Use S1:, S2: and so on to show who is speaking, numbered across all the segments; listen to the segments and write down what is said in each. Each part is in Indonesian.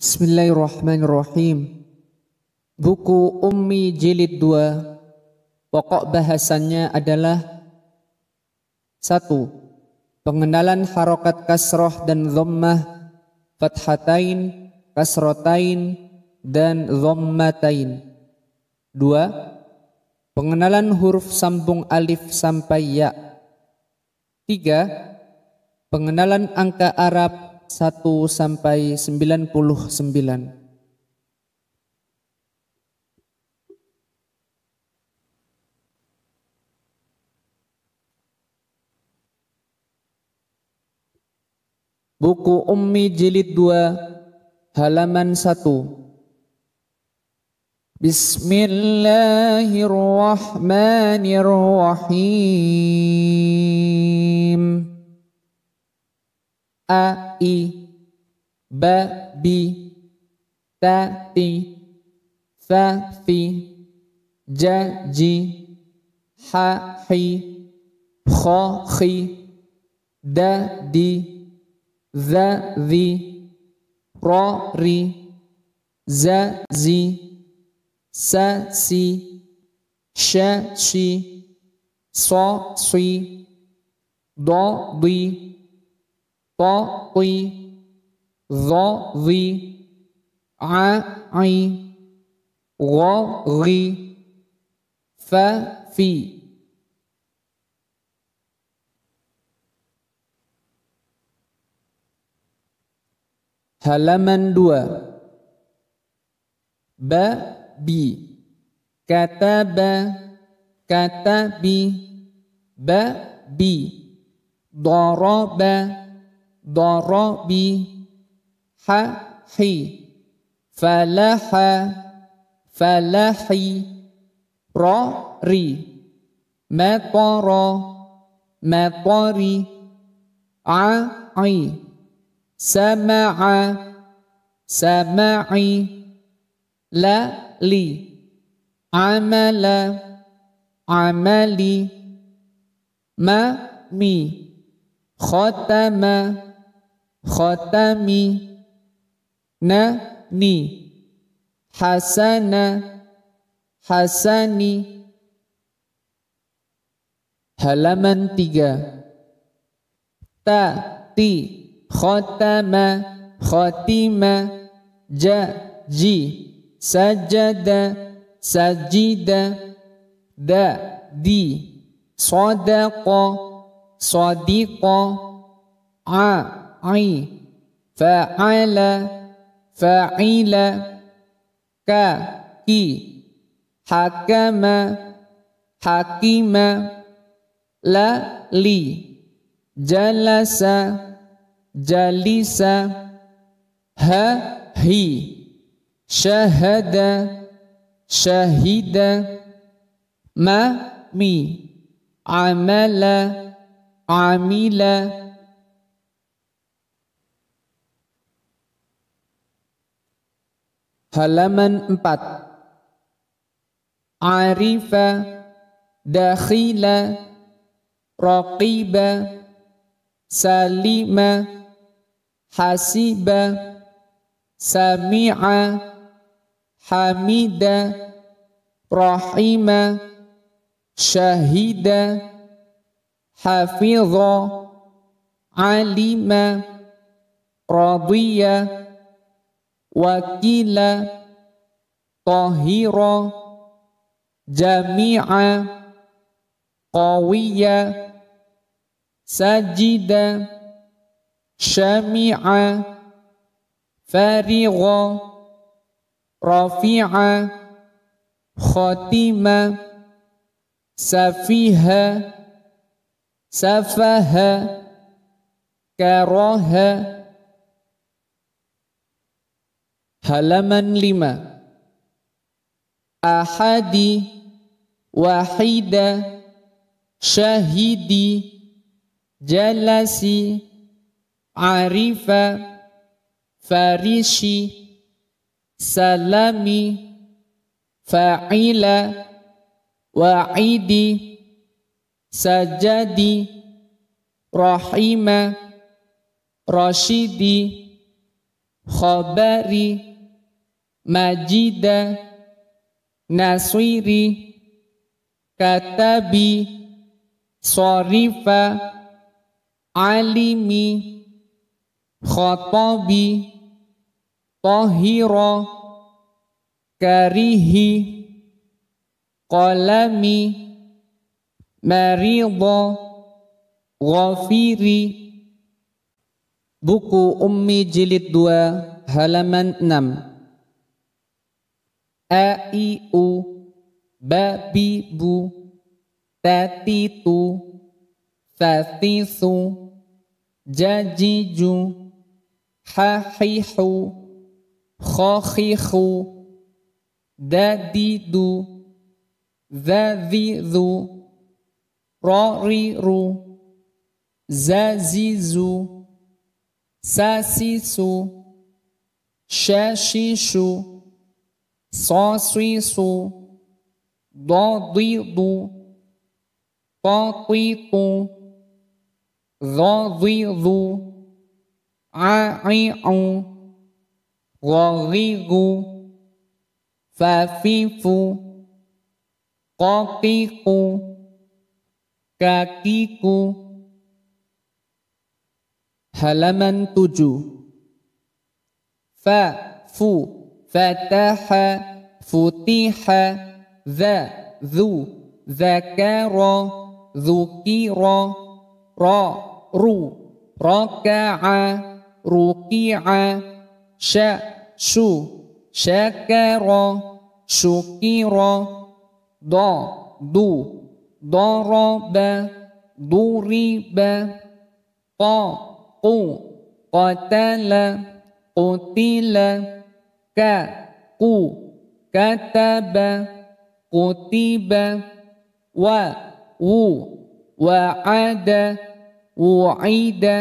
S1: Bismillahirrahmanirrahim. Buku Ummi Jilid 2 pokok bahasannya adalah 1. Pengenalan harokat kasroh dan dhammah fathatain, kasrotain, dan dhammatain. 2. Pengenalan huruf sambung alif sampai ya. 3. Pengenalan angka Arab 1 sampai 99. Buku Ummi Jilid 2 halaman 1 Bismillahirrahmanirrahim A i b b t t f f j j h h خا خي دا دي ذا ذي را ري زا زي سا سي ش ش ص ص ض ض to qi zo zi a i gho ghi fa fi halaman 2 ba bi kata ba kata bi ba bi ba ضرب ح حي فلاحي فلحي راري مطر مطري عي سمع سمعي لي عمل عملي ما مي ختم khatami na ni hasana hasani halaman tiga ta ti khotama khotima ja ji sajada sajida da di sadaqa sodiko, a فعل فعل ك كي حكم حكم للي جلس جلس هي شهد شهيد ما مي عمل عمل Halaman 4 Arifa Dakhila Raqiba Salima Hasiba Sami'a Hamida Rahima Syahida Hafidha Alima Radiyah وكلا طهيرا جميعا قويا سجدا شميعا فارغا رفيعا خاتما سفيها سفها كراها halaman 5 ahadi wahida syahidi jalasi arifa farishi salami fa'ila wa'idi sajadi rahima rashidi khabari Majida naswiri Katabi Sorifa Alimi Khotobi Tohiro Karihi Kolami Marido Ghafiri Buku Ummi Jilid 2 halaman 6 a i u ba bi bu ta ti tu sa si su ja ji ju ha hi hu kho khi khu da di du za zi zu ra ri ru za zi zu sa si su sha shi shu so, sui, su, do, dui, du, to, tui, tu, do, dui, du, a, ai au go, ri, gu, fa, fi, fu, ko, ki, ku, kakiku halaman tujuh fa fu فتح فتح ذا ذو ذكر ذكر را رو ركع ركع ش شو شكر شكر ض دو ضرب ضرب ق قتل قتل ka ku kataba kutiba wa wu wa'ada wu'ida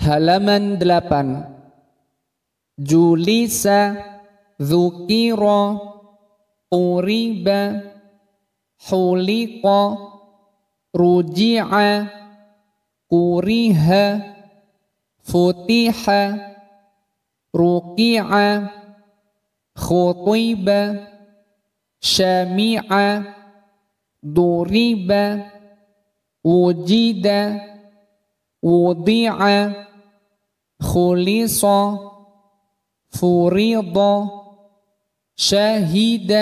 S1: halaman 8 julisa dzukira uriba huliqa ruji'a كره فتح رقيع خطيب شميع ضرب وجد وضيع خلص فرض شهد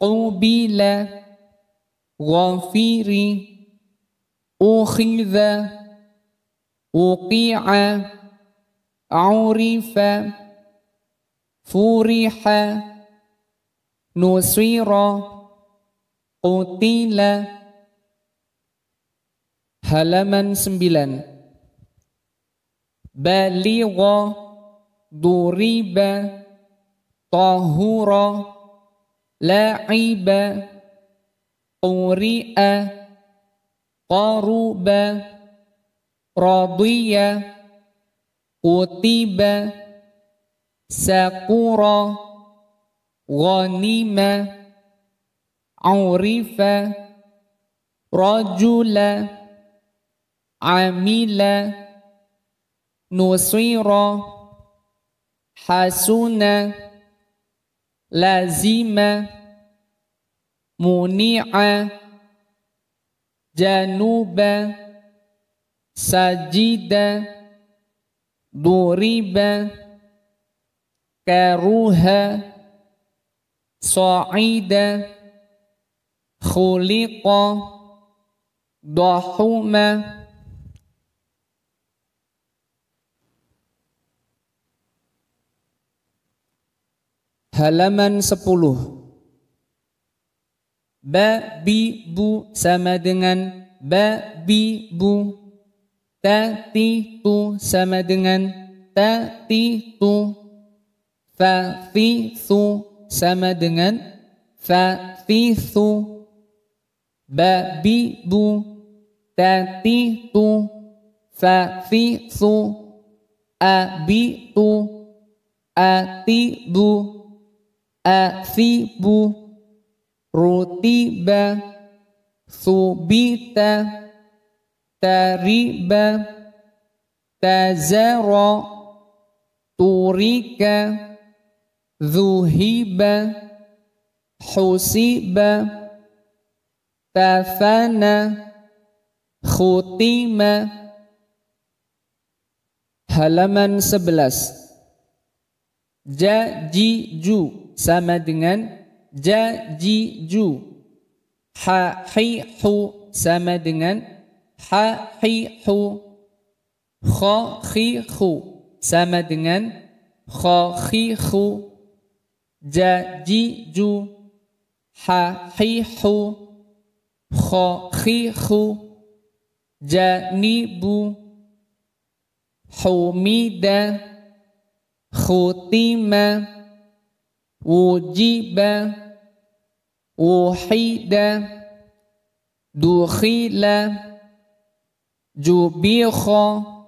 S1: قبل غفير أخذ أقيع عرف فرح نصير قتيل هلما سمبلا بلغ ضرب طهور لعب قرئ قرب رضي كتب سقر غنم عرف رجل عمل نصير حسن لازم مُنِيعًا januba sajida duriba karuha sa'ida khuliqa dahuma halaman 10 babi bu sama dengan babi bu ta ti tu sama dengan ta ti tu fa fi su sama dengan fa fi su ba bu ta ti tu fa fi su a bi tu a ti bu a fi bu rutiba subita tariba tazara turika zuhiba husiba tafana khutima halaman 11 jaju sama dengan ja ji ju ha hi hu sama dengan ha hi hu kha sama dengan kha khi khu ja ji ju ha hi hu kha ja ni bu humida khutima wujiba Uhida Dukhila Jubikha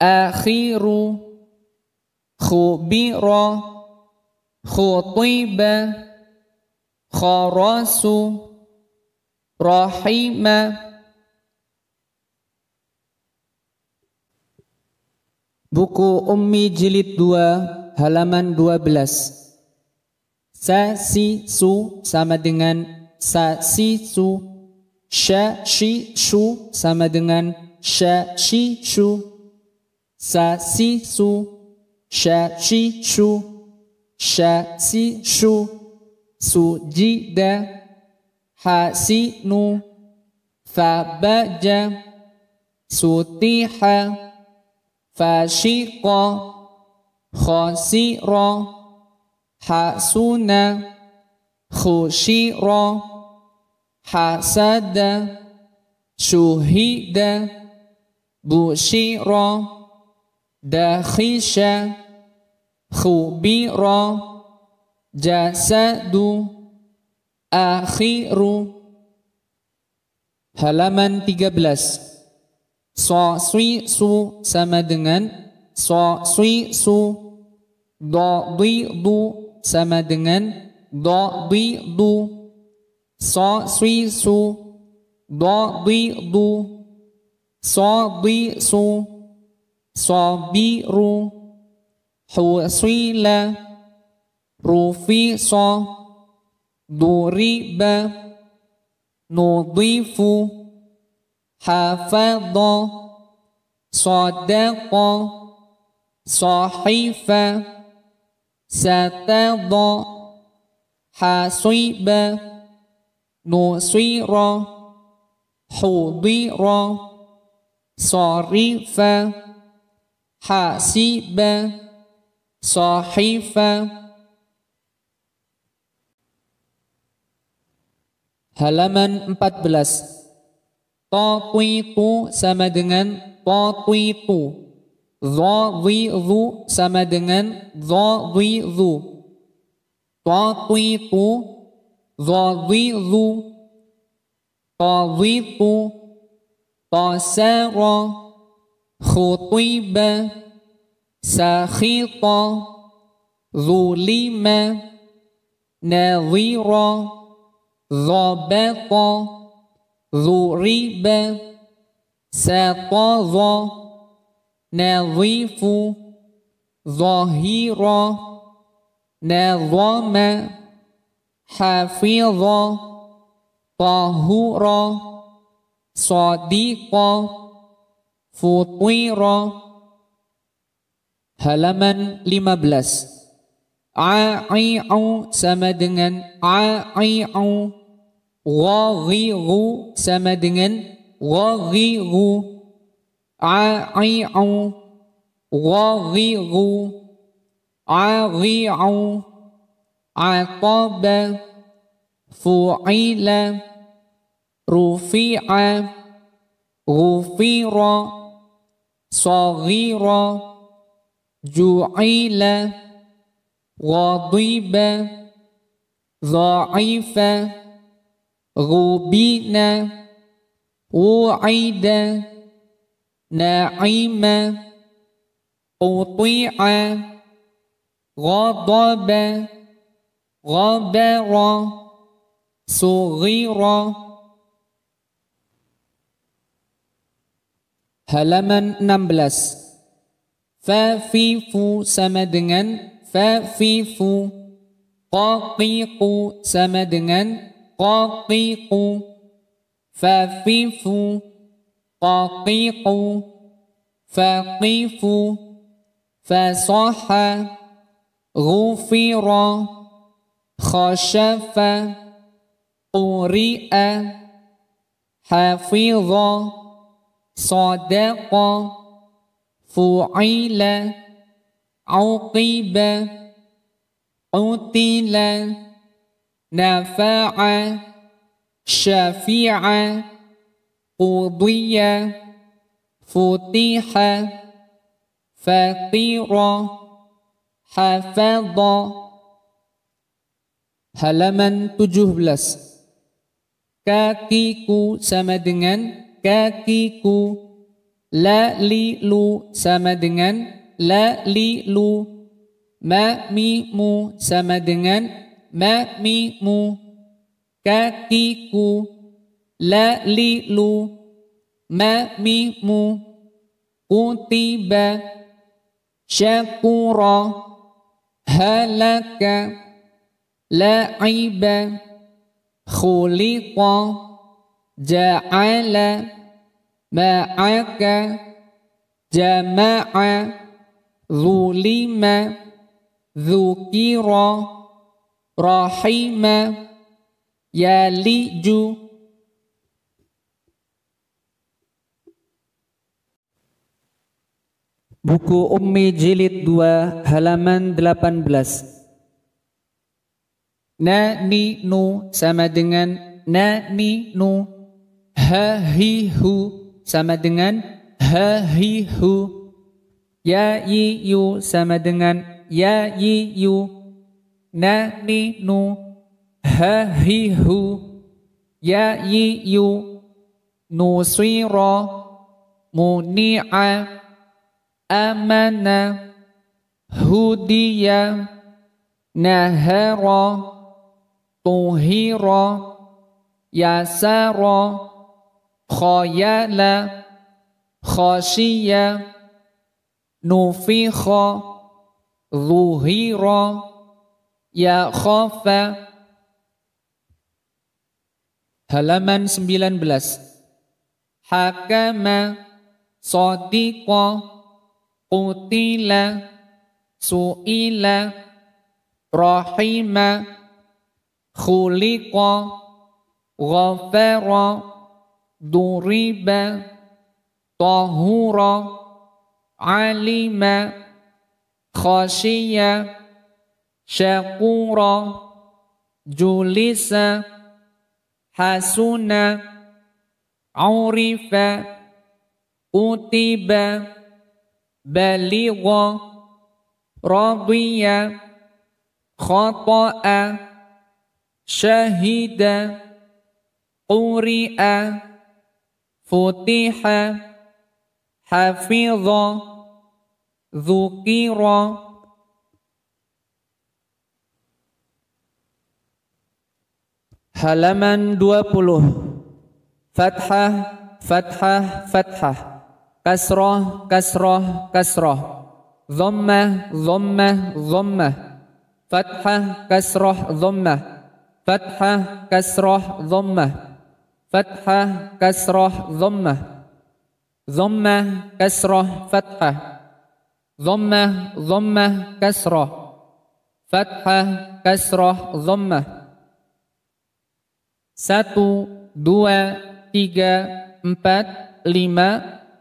S1: Akhiru Khubira Khutiba Kharasu Rahima Buku Ummi Jilid 2 halaman 12 Sa, si, su sama dengan sa, si, su. Sha, shi, sama dengan sha, shi, shu. Sa, si, su. Sha, shi, Sha, si, Su, ji, da. Ha, si, nu. Fa, ba, ja. Sutiha. Fashiqa. Khasira hasuna khusyira hasada Shuhida, busyira dakhisha khubira jasadu akhiru halaman 13 so sui su sama dengan so sui su do du sama dengan do, di, du, so, sui, su, do, di, du, so, di, su, so, bi, ru, hu, sui, la, ru, fi, so, du, ri, ba, nu, di, fu, ha, fa, do, so so صدق صحيفه ستضى حصيب نصير حضير صريف حاسب صحيفه Halaman 14. Tatwitu sama dengan tatwitu. Dho, dhi, dhu sama dengan dho, dhi, dhu. Dho, dhi, dhu. Dho, dhi, dhu. Dho, dhi, dhu. Dho, sara. Khutiba. Sakhita. Zulima. Nadhira. Zabata. Zuriba. Sataza. نظيف ظهيرا نظام حافظا طهورا صديقا فطيرا halaman 15 a'i'u sama dengan a'i'u ghaghiru sama dengan ghaghiru عائع غاغر عارع عقاب فعيل رفيع غفير صغير جعيل غضيب ضعيف غبين وعيد نعيم أطيع غضب غبر صغير halaman 16 Fafifu sama dengan Fafifu Qaqiqu sama dengan Qaqiqu Fafifu قاقيق فقيف فصح غفر خشف قرئ حفظ صدق فعل عقب قتل نفع شفيع Qudiya Futiha Fatira Hafadha Halaman 17 Kakiku sama dengan kakiku La li lu sama dengan la li lu Ma mi mu sama dengan ma mi mu Kakiku لا لي لو ما مي مو كتب شكورا هلك لعب خلق جعل معك جماع ظلم ذكر رحيم يلج Buku Ummi Jilid 2 halaman 18. Na ni nu sama dengan na ni nu ha hi hu sama dengan ha hi hu ya yi yu sama dengan ya yi yu na ni nu ha hi hu ya yi yu nusira muni'a amana hudiya nahara tuhira yasara khayala khashiya nufikha zuhira ya khafa halaman 19 hakama sadiqa قتل سئل رحم خلق غفر ضرب طهور علم خشي شكور جلس حسن عرف كتب بلغ رضي خطأ شهد قرئ فتح حفظ ذكر halaman 20 fathah fathah fathah كسرة كسرة كسرة ضمة ضمة ضمة فتحة كسرة ضمة فتحة كسرة ضمة فتحة كسرة ضمة ضمة كسرة فتحة ضمة ضمة كسرة فتحة كسرة ضمة ساتو دوا تيجا مبات لما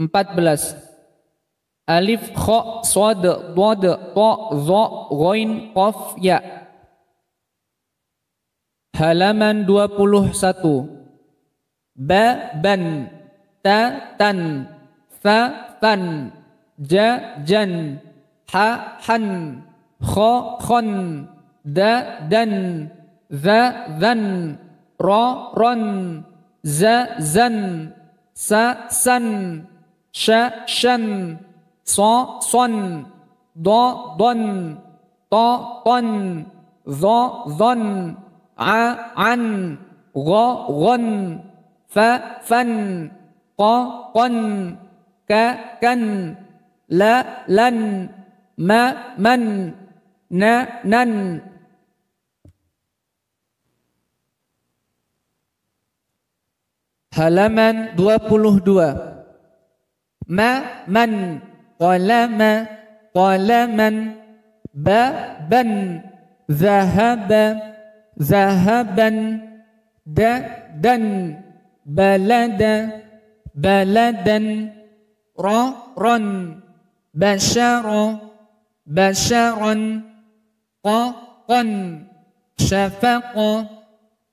S1: 14. Alif, kha, sad, dad, ta, za, ghain, qaf, ya. Halaman 21. Ba, ban, ta, tan, fa, fan, ja, jan, ha, han, kha, khan, da, dan, za, zan, ra, ran, za, zan, sa, san, sha shan so son do don to ton zo zon a an gho gon fa fan qo qon ka kan la lan ma man na nan halaman 22 مَمَنْ قَلَمَ قَلَمًا بَبًا ذَهَبَ ذَهَبًا دَدًا بلدا بَلَدًا رَرًا بَشَرًا بَشَرًا قَقًا شَفَقًا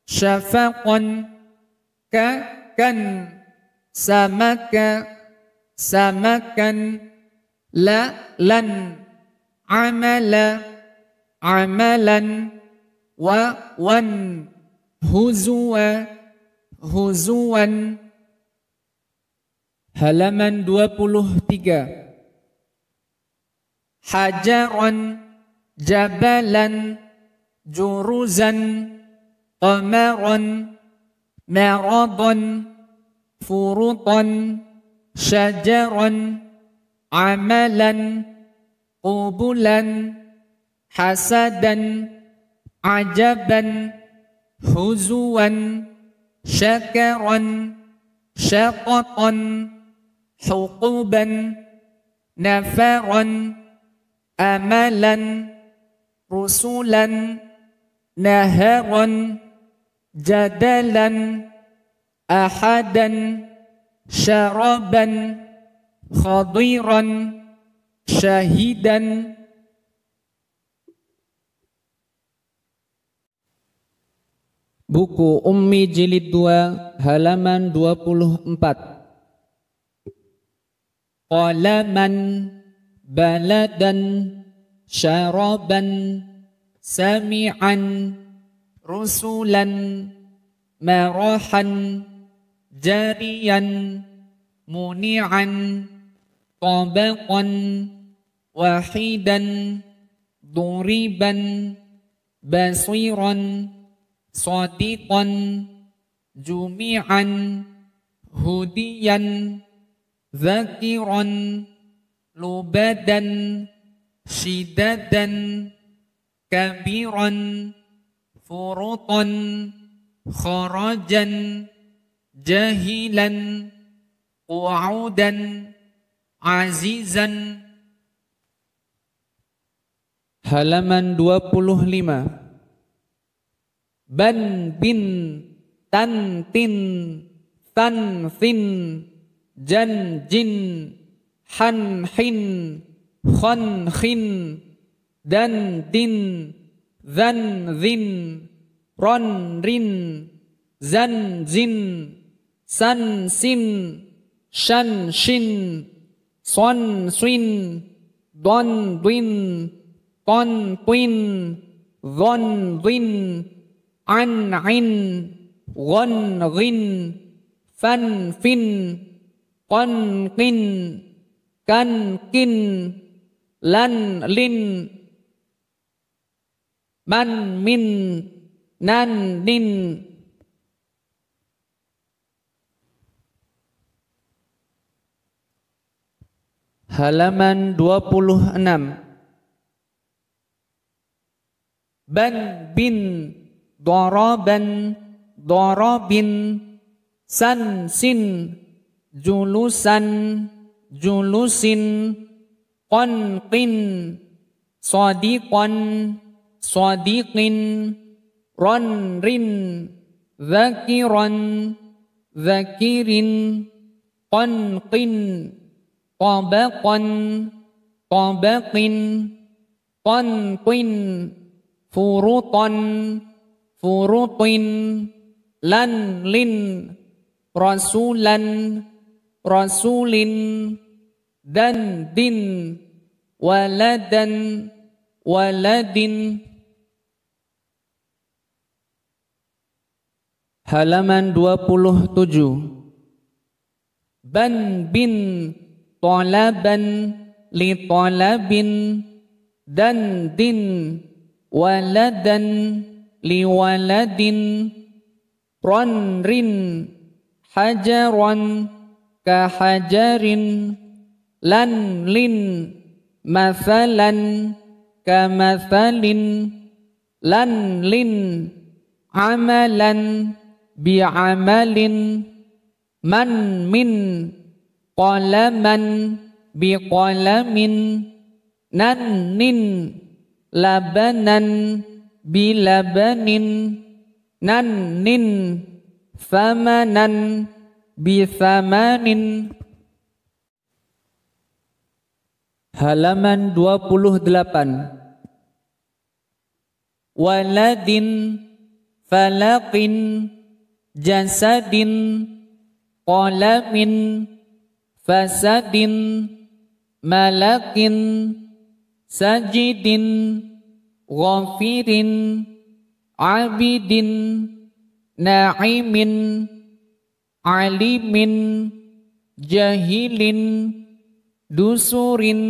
S1: شَفَقًا كَكًا سَمَكًا سمكا لا لن عمل عملا وون هزوا هزوا halaman 23 hajaran jabalan juruzan qamaran maradan furutan شجرا عملا قبلا حسدا عجبا هزوا شكرا شقطا حقوبا نفرا املا رسلا نهرا جدلا احدا syaraban khadiran syahidan Buku Ummi Jilid 2 halaman 24 Qalaman baladan syaraban sami'an rusulan marahan jariyan muni'an tabaqan wahidan duriban basiran sadiqan jumi'an hudiyan zakiran lubadan sidadan kabiran furutan kharajan jahilan qu'udan azizan halaman 25 ban bin tan tin tan fin jan jin han hin khon khin dan din zan zin ron rin zan zin san sin shan shin son swin don dwin ton twin von win an in gon rin fan fin kon kin kan kin lan lin man min nan nin halaman 26 Ban bin Doroban Dorobin San sin Julusan Julusin sodikon Sadiqan Sadiqin Ranrin Zakiran Zakirin Qanqin Qabaqan, qabaqin, qanqin, furutan, furutin, lanlin, rasulan, rasulin, dan din, waladan, waladin. Halaman 27 Ban bin طلبا لطلب دند ولدا لولد رنر حجرا كحجر لنل مثلا كمثل لنل عملا بعمل من من qalaman biqalamin nanin labanan bilabanin nanin famanan bifamanin halaman 28 waladin falaqin jasadin qalamin fasadin malakin sajidin ghafirin abidin na'imin alimin jahilin dusurin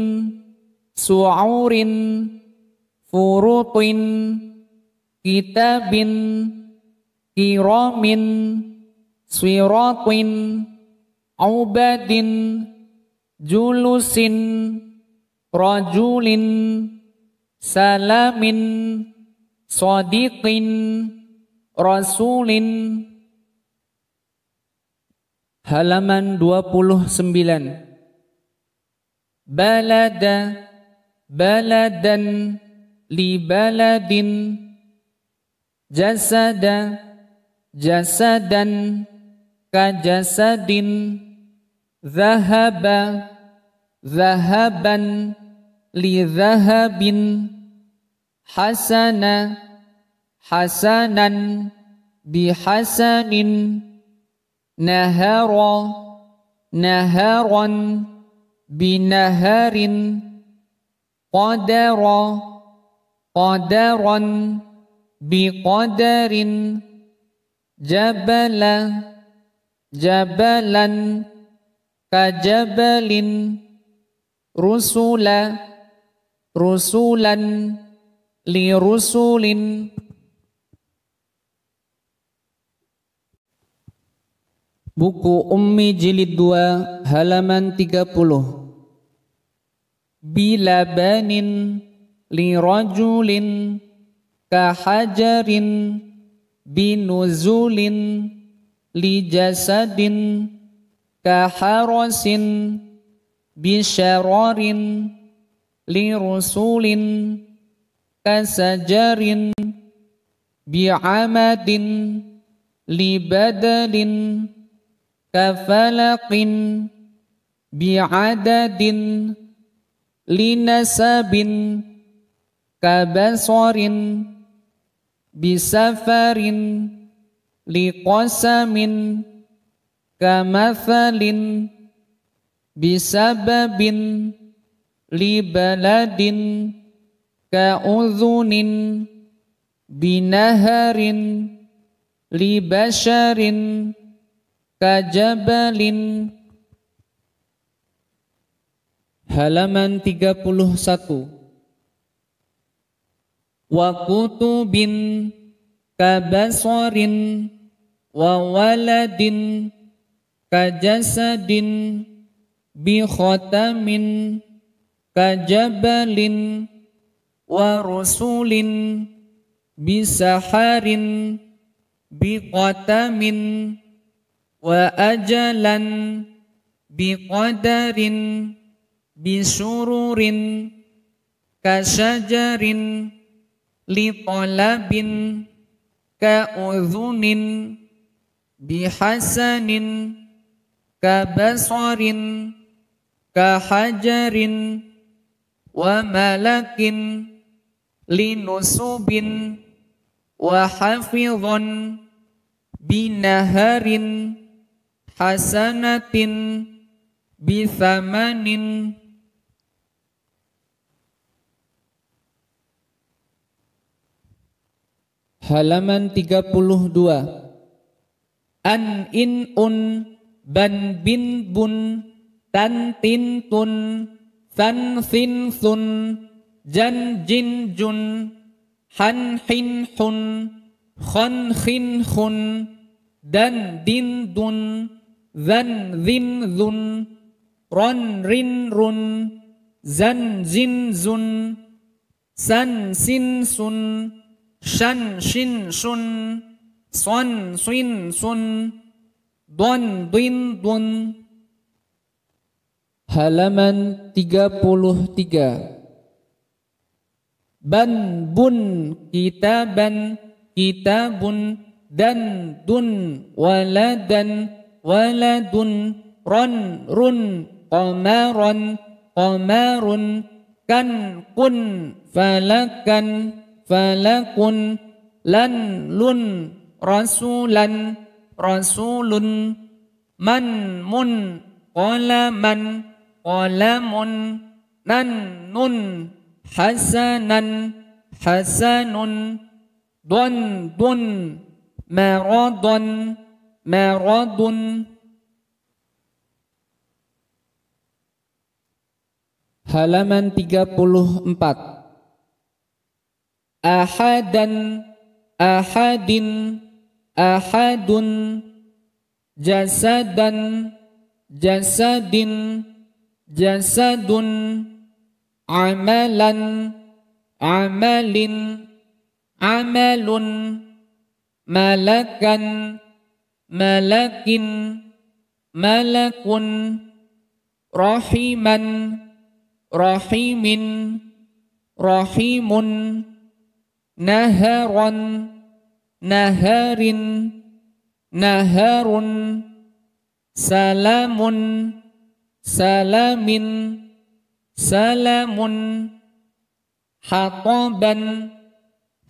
S1: su'urin furutin kitabin kiramin siratin Aubadin julusin rajulin salamin sadiqin rasulin halaman 29 balada baladan li baladin jasada jasadan kajasadin ذهب ذهبا لذهب حسنا حسنا بحسن نهارا نهارا بنهار قدرا قدرا بقدر جبلا جبلا kajabalin rusula rusulan li rusulin Buku Ummi Jilid 2 halaman 30 Bila banin li rajulin kahajarin binuzulin li jasadin كحرس بشرر لرسول كسجر بعمد لبدل كفلق بعدد لنسب كبصر بسفر لقسم kamathalin bisababin libaladin kauzunin binaharin libasharin kajabalin halaman 31 wa kutubin kabasorin wa waladin kajasadin bi khatamin kajabalin wa rusulin bisaharin biqatamin wa ajalan biqadarin bisururin kasajarin liqalabin bi bihasanin kabasarin kahajarin wa malakin linusubin wa hafidhon binaharin hasanatin halaman 32 an in un ban bin bun tan tin tun san sin sun jan jin jun han hin hun khon khin khun dan din dun zan zin zun ron rin run zan zin zun san sin sun shan shin sun son sun sun Don bin dun halaman 33 ban bun ban kitaban bun dan dun waladan waladun ron run qamaron qamarun kan kun falakan falakun lan lun rasulan rasulun man mun qala man qalamun nan nun hasanan hasanun dun dun maradun maradun halaman 34 ahadan ahadin أحد جسدا جسد جسد عملا عمل عمل ملكا ملك ملك رحيما رحيم رحيم نهرا naharin naharun salamun salamin salamun hatoban,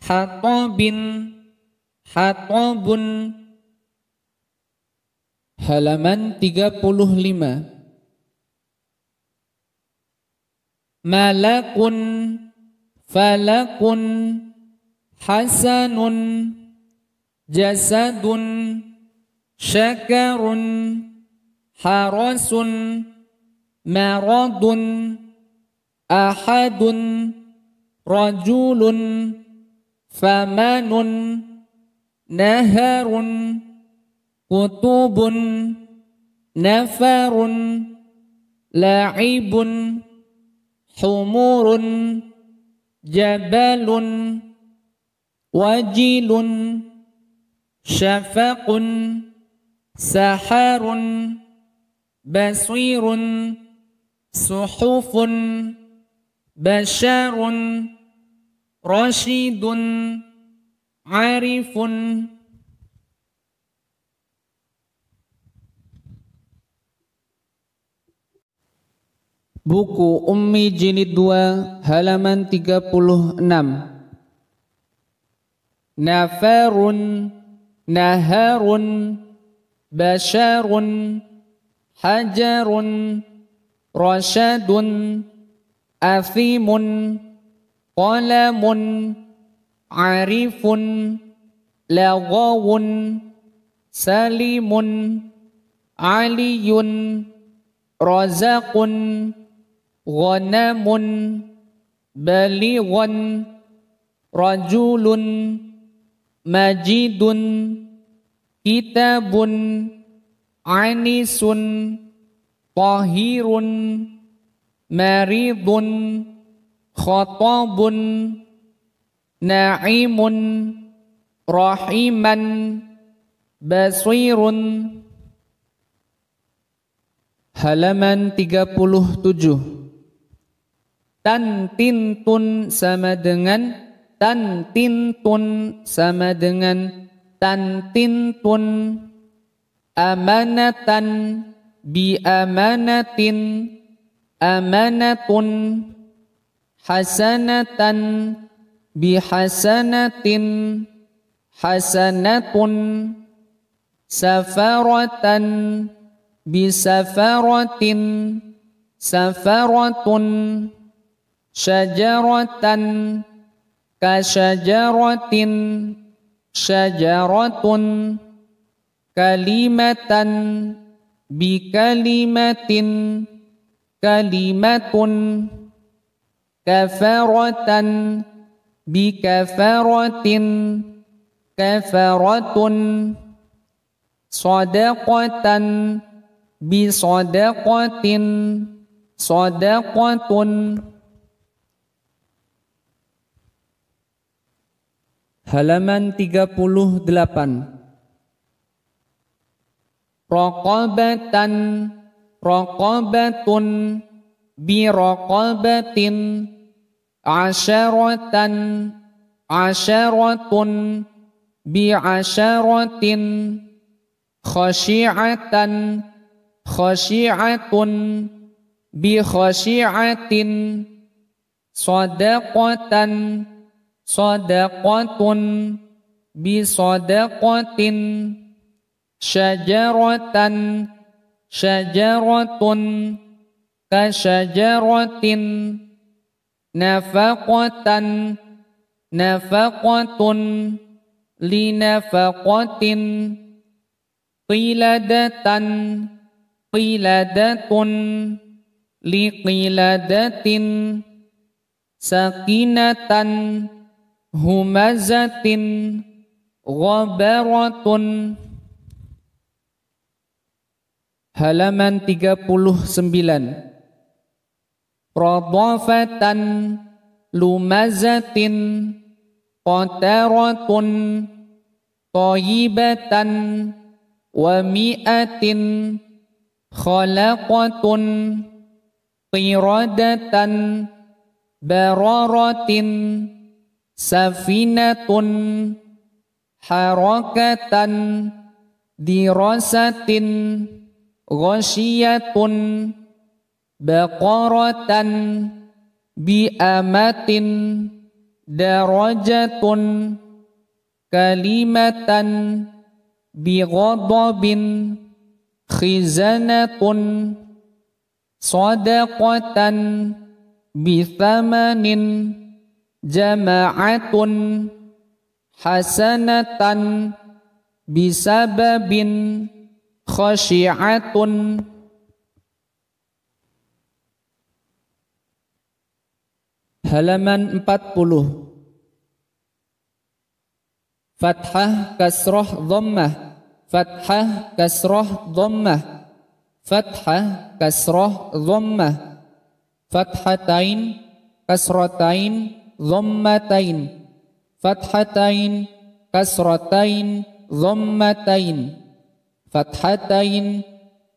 S1: hatobin, hatobun. halaman 35 malakun falakun hasanun jasadun syakarun harasun maradun ahadun rajulun famanun naharun kutubun nafarun la'ibun humurun jabalun wajilun شفق سحر بصير صحف بشر رشيد عارف Buku Ummi Jilid 2 halaman 36 Nafarun نهر بشر حجر رشد أثيم قلم عريف لغو سليم علي رزاق غنم بليغ رجل majidun kitabun anisun tahirun maridun khatabun na'imun rahiman basirun halaman 37 tintun sama dengan tun sama dengan tun amanatan bi amanatin amanatun hasanatan bi hasanatin hasanatun safaratan bi safaratin safaratun syajaratan kasyajaratin syajaratun kalimatan bikalimatin kalimatun kafaratan bikafaratin kafaratun sadaqatan bisadaqatin sadaqatun halaman 38 raqabatan raqabatun bi raqabatin asharatan asharatun bi asharatin khashi'atan khashi'atun bi khashi'atin sadaqatan sadaqatun bisadaqatin syajaratan syajaratun kasyajaratin nafaqatan nafaqatun linafaqatin qiladatan qiladatun liqiladatin sakinatan humazatin ghabaratun halaman 39 radafatan lumazatin qataratun tayyibatan wa mi'atin khalaqatun tiradatan bararatin safinatun harakatan dirasatin ghasyatun baqaratan biamatin darajatun kalimatan bighadabin khizanatun sadaqatan bithamanin jama'atun hasanatan bisababin khasyi'atun halaman 40 fathah kasrah dhammah fathah kasrah dhammah fathah kasrah dhammah fathatain kasratain ضمتين فتحتين كسرتين ضمتين فتحتين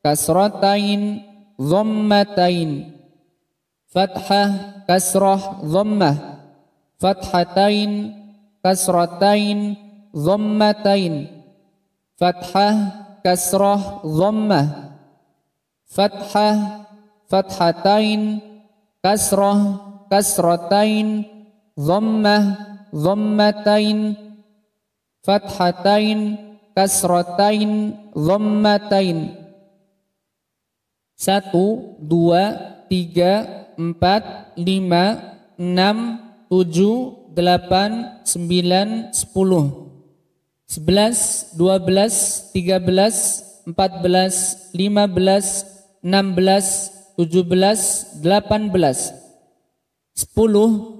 S1: كسرتين ضمتين فتحة كسرة ضمة فتحتين كسرتين ضمتين فتحة كسرة ضمة فتحة فتحتين كسرة كسرتين dhammah, dhammatain, fathatain, kasratain, dhammatain. Satu, dua, tiga, empat, lima, enam, tujuh, delapan, sembilan, sepuluh. Sebelas, dua belas, tiga belas, empat belas, lima belas, enam belas, tujuh belas, delapan belas. Sepuluh,